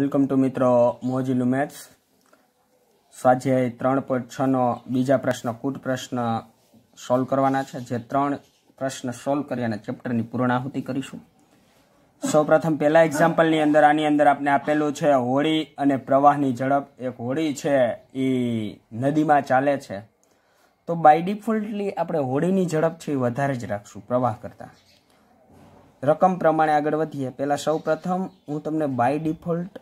welcome to મિત્રો મોજીલુ maths સ્વાધ્યાય ત્રણ પોઈન્ટ છનો બીજા પ્રશ્ન કુટ પ્રશ્ન સોલ્વ કરવાના છે જે ત્રણ પ્રશ્ન સોલ્વ કરી અને ચેપ્ટરની પૂર્ણાહુતિ કરીશું સૌ પ્રથમ પહેલા એક્ઝામ્પલની અંદર આની અંદર આપણે આપેલું છે હોળી અને પ્રવાહની ઝડપ એક હોળી છે એ નદીમાં ચાલે છે તો બાય ડિફોલ્ટલી આપણે હોળીની ઝડપથી વધારે જ રાખશું પ્રવાહ કરતાં રકમ પ્રમાણે આગળ વધીએ પહેલાં સૌ પ્રથમ હું તમને બાય ડિફોલ્ટ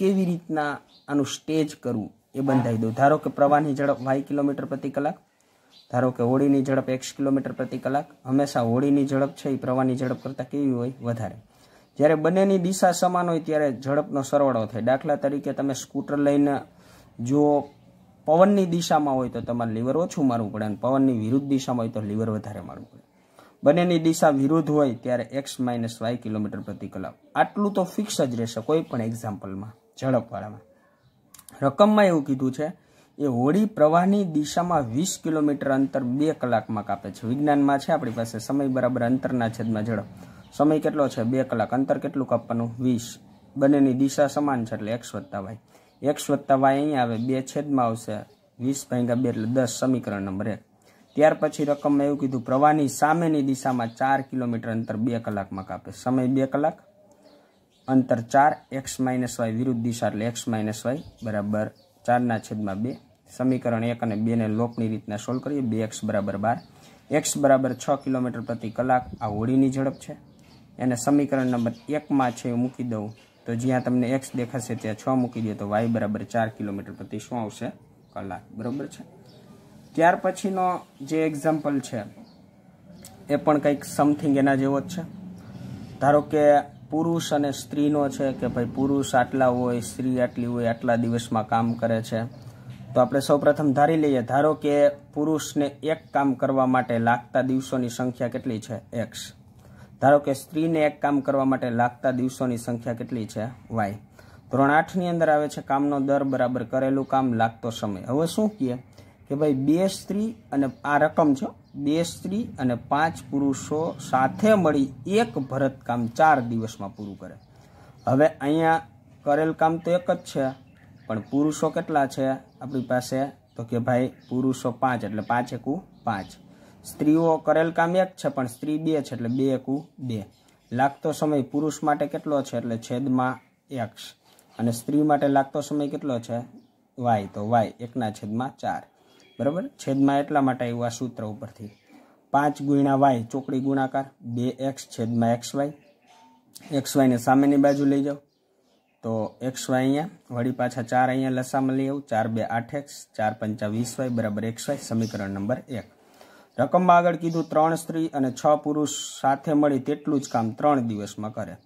કેવી રીતના આનું સ્ટેજ કરવું એ બંધાવી દઉં ધારો કે પ્રવાહની ઝડપ વાય કિલોમીટર પ્રતિ કલાક ધારો કે હોળીની ઝડપ એક્સ કિલોમીટર પ્રતિ કલાક હંમેશા હોળીની ઝડપ છે એ પ્રવાહની ઝડપ કરતાં કેવી હોય વધારે જ્યારે બંનેની દિશા સમાન હોય ત્યારે ઝડપનો સરવાળો થાય દાખલા તરીકે તમે સ્કૂટર લઈને જો પવનની દિશામાં હોય તો તમારે લીવર ઓછું મારવું પડે અને પવનની વિરુદ્ધ દિશામાં હોય તો લીવર વધારે મારવું પડે બંનેની દિશા વિરુદ્ધ હોય ત્યારે એક્સ માઇનસ વાય કિલોમીટર પ્રતિ કલાક આટલું તો ફિક્સ જ રહેશે કોઈ પણ એક્ઝામ્પલમાં ઝડપવાળામાં રકમમાં એવું કીધું છે એ હોળી પ્રવાહની દિશામાં વીસ કિલોમીટર અંતર બે કલાકમાં કાપે છે વિજ્ઞાનમાં છે આપણી પાસે સમય બરાબર અંતરના છેદમાં ઝડપ સમય કેટલો છે બે કલાક અંતર કેટલું કાપવાનું વીસ બંનેની દિશા સમાન છે એટલે એક્સ વત્તા વાય એક્સ વત્તા વાય અહીંયા આવે બે છેદમાં આવશે વીસ ભાગ્યા બે એટલે દસ સમીકરણ નંબર એક ત્યાર પછી રકમમાં એવું કીધું પ્રવાહની સામેની દિશામાં ચાર કિલોમીટર અંતર બે કલાકમાં કાપે સમય બે કલાક અંતર ચાર એક્સ માઇનસ વાય વિરુદ્ધ દિશા એટલે એક્સ માઇનસ વાય બરાબર ચારના છેદમાં બે સમીકરણ એક અને બેને લોકની રીતના સોલ્વ કરીએ બે એક્સ બરાબર બાર એક્સ બરાબર છ કિલોમીટર પ્રતિ કલાક આ હોળીની ઝડપ છે એને સમીકરણ નંબર એકમાં છે એ મૂકી દઉં તો જ્યાં તમને એક્સ દેખાશે ત્યાં છ મૂકી દે તો વાય બરાબર ચાર કિલોમીટર પ્રતિ શું આવશે કલાક બરાબર છે ત્યાર પછીનો જે એક્ઝામ્પલ છે એ પણ કંઈક સમથિંગ એના જેવો જ છે ધારો કે પુરુષ અને સ્ત્રીનો છે કે ભાઈ પુરુષ આટલા હોય સ્ત્રી આટલી હોય આટલા દિવસમાં કામ કરે છે તો આપણે સૌપ્રથમ ધારી લઈએ ધારો કે પુરુષને એક કામ કરવા માટે લાગતા દિવસોની સંખ્યા કેટલી છે એક્સ ધારો કે સ્ત્રીને એક કામ કરવા માટે લાગતા દિવસોની સંખ્યા કેટલી છે વાય ધોરણ આઠની અંદર આવે છે કામનો દર બરાબર કરેલું કામ લાગતો સમય હવે શું કહીએ કે ભાઈ બે સ્ત્રી અને આ રકમ છે બે સ્ત્રી અને પાંચ પુરુષો સાથે મળી એક ભરતકામ ચાર દિવસમાં પૂરું કરે હવે અહીંયા કરેલ કામ તો એક જ છે પણ પુરુષો કેટલા છે આપણી પાસે તો કે ભાઈ પુરુષો પાંચ એટલે પાંચ એકુ પાંચ સ્ત્રીઓ કરેલ કામ એક છે પણ સ્ત્રી બે છે એટલે બે એકુ બે લાગતો સમય પુરુષ માટે કેટલો છે એટલે છેદમાં એક્સ અને સ્ત્રી માટે લાગતો સમય કેટલો છે વાય તો વાય એકના છેદમાં ચાર બરાબર છેદમાં એટલા માટે આવ્યું આ સૂત્ર ઉપરથી પાંચ ગુણ્યા વાય ચોકડી ગુણાકાર બે એક્સ છેદમાં એક્સ વાય એક્સ વાયને સામેની બાજુ લઈ જાઓ તો એક્સ વાય અહીંયા વળી પાછા ચાર અહીંયા લસામાં લઈ આવું ચાર બે આઠ એક્સ ચાર પંચા વીસ વાય બરાબર એક્સ વાય સમીકરણ નંબર એક રકમમાં આગળ કીધું ત્રણ સ્ત્રી અને છ પુરુષ સાથે મળી તેટલું જ કામ ત્રણ દિવસમાં કરે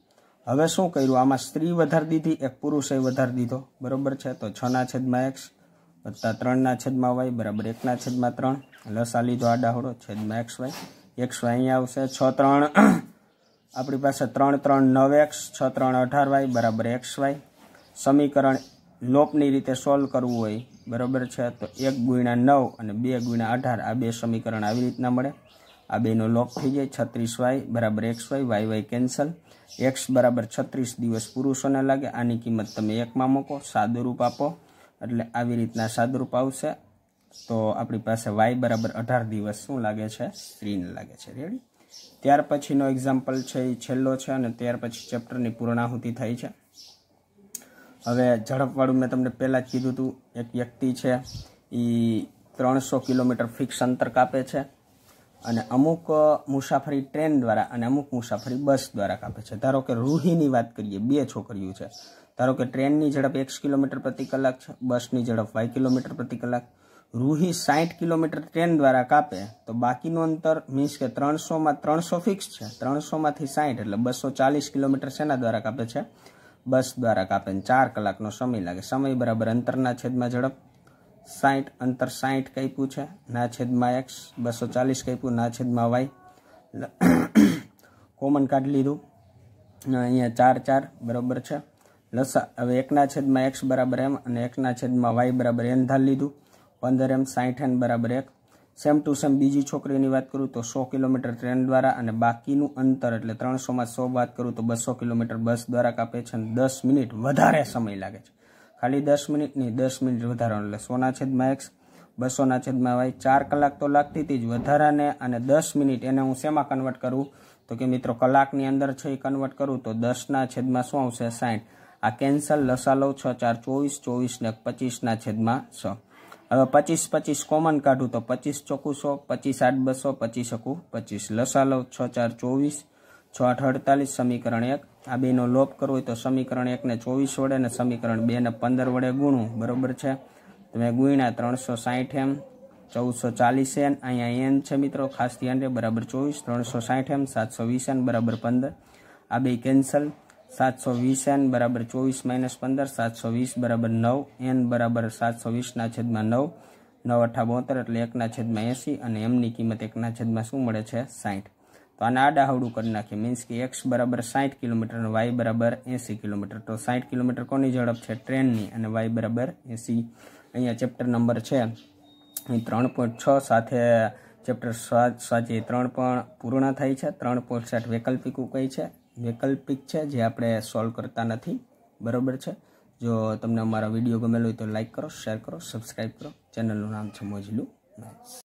હવે શું કર્યું આમાં સ્ત્રી વધારી દીધી એક પુરુષે વધારી દીધો બરાબર છે તો છના છેદમાં એક્સ વત્તા ત્રણના છેદમાં વાય બરાબર એકના છેદમાં ત્રણ લસા લીધો આડાહોળો છેદમાં એક્સ વાય એક્સ વાય અહીંયા આવશે છ ત્રણ આપણી પાસે ત્રણ ત્રણ નવ એક્સ છ ત્રણ અઢાર વાય બરાબર એક્સ વાય સમીકરણ લોપની રીતે સોલ્વ કરવું હોય બરાબર છે તો એક ગુણ્યા નવ અને બે ગુણ્યા અઢાર આ બે સમીકરણ આવી રીતના મળે આ બેનો લોપ થઈ જાય છત્રીસ વાય બરાબર X Y Y Y cancel X બરાબર છત્રીસ દિવસ પુરુષોને લાગે આની કિંમત તમે એકમાં મૂકો સાદુરૂપ આપો એટલે આવી રીતના સાદરૂપ આવશે તો આપણી પાસે વાય બરાબર અઢાર દિવસ શું લાગે છે સ્ત્રીને લાગે છે રેડી ત્યાર પછીનો એક્ઝામ્પલ છે એ છેલ્લો છે અને ત્યાર પછી ચેપ્ટરની પૂર્ણાહુતિ થઈ છે હવે ઝડપવાળું મેં તમને પહેલાં જ કીધું હતું એક વ્યક્તિ છે એ ત્રણસો કિલોમીટર ફિક્સ અંતર કાપે છે અને અમુક મુસાફરી ટ્રેન દ્વારા અને અમુક મુસાફરી બસ દ્વારા કાપે છે ધારો કે રૂહીની વાત કરીએ બે છોકરીઓ છે ધારો કે ટ્રેનની ઝડપ એક્સ કિલોમીટર પ્રતિ કલાક છે બસની ઝડપ વાય કિલોમીટર પ્રતિ કલાક રૂહી સાઠ કિલોમીટર ટ્રેન દ્વારા કાપે તો બાકીનું અંતર મીન્સ કે ત્રણસોમાં ત્રણસો ફિક્સ છે ત્રણસોમાંથી સાઠ એટલે બસો ચાલીસ કિલોમીટર શેના દ્વારા કાપે છે બસ દ્વારા કાપે ને ચાર કલાકનો સમય લાગે સમય બરાબર અંતરના છેદમાં ઝડપ સાઠ અંતર સાઠ કાપ્યું છે ના છેદમાં એક્સ બસો ચાલીસ કાપ્યું ના છેદમાં વાય કોમન કાઢી લીધું અહીંયા ચાર ચાર બરાબર છે લસા હવે એકના છેદમાં એક્સ બરાબર એમ અને એકના છેદમાં વાય બરાબર એન ધાર લીધું પંદર એમ સાઠ એન બરાબર એક સેમ ટુ સેમ બીજી છોકરીની વાત કરું તો સો કિલોમીટર ટ્રેન દ્વારા અને બાકીનું અંતર એટલે ત્રણસોમાં સો વાત કરું તો બસો કિલોમીટર બસ દ્વારા કાપે છે અને દસ મિનિટ વધારે સમય લાગે છે ખાલી દસ મિનિટની દસ મિનિટ વધારાનો એટલે સોના છેદમાં એક્સ બસોના છેદમાં વાય ચાર કલાક તો લાગતી હતી જ વધારાને અને દસ મિનિટ એને હું શેમાં કન્વર્ટ કરું તો કે મિત્રો કલાકની અંદર છે એ કન્વર્ટ કરું તો દસના છેદમાં શું આવશે સાઠ આ કેન્સલ લસાલો છ ચાર ચોવીસ ચોવીસ ને પચીસના છેદમાં છ હવે પચીસ પચીસ કોમન કાઢું તો પચીસ ચોખ્ખું સો પચીસ આઠ બસો પચીસ અકું પચીસ લસાલો છ ચાર ચોવીસ છ આઠ અડતાલીસ સમીકરણ એક આ બેનો લોપ કરવો હોય તો સમીકરણ એકને ચોવીસ વડે અને સમીકરણ બેને પંદર વડે ગુણું બરોબર છે તમે ગુણ્યા ત્રણસો સાઠ એમ ચૌદસો ચાલીસ એન અહીંયા એન છે મિત્રો ખાસ ધ્યાન રહે બરાબર ચોવીસ ત્રણસો સાઠ એમ સાતસો વીસ એન બરાબર પંદર આ બે કેન્સલ સાતસો વીસ એન બરાબર ચોવીસ માઇનસ પંદર સાતસો વીસ બરાબર નવ એન બરાબર સાતસો વીસના છેદમાં નવ નવ અઠા બોતેર એટલે એકના છેદમાં એંસી અને એમની કિંમત એકના છેદમાં શું મળે છે સાઠ તો આને આડાહવડું કરી નાખીએ મીન્સ કે એક્સ બરાબર સાઠ કિલોમીટર અને વાય બરાબર એંસી કિલોમીટર તો સાઠ કિલોમીટર કોની ઝડપ છે ટ્રેનની અને વાય બરાબર એંસી અહીંયા ચેપ્ટર નંબર છે ત્રણ પોઈન્ટ છ સાથે ચેપ્ટર સાંજે ત્રણ પણ પૂર્ણ થાય છે ત્રણ પોઈન્ટ વૈકલ્પિક ઉકાઈ છે વૈકલ્પિક છે જે આપણે સોલ્વ કરતા નથી બરાબર છે જો તમને અમારા વિડીયો ગમેલો હોય તો લાઇક કરો શેર કરો સબસ્ક્રાઈબ કરો ચેનલનું નામ છે મોજલું મેથ્સ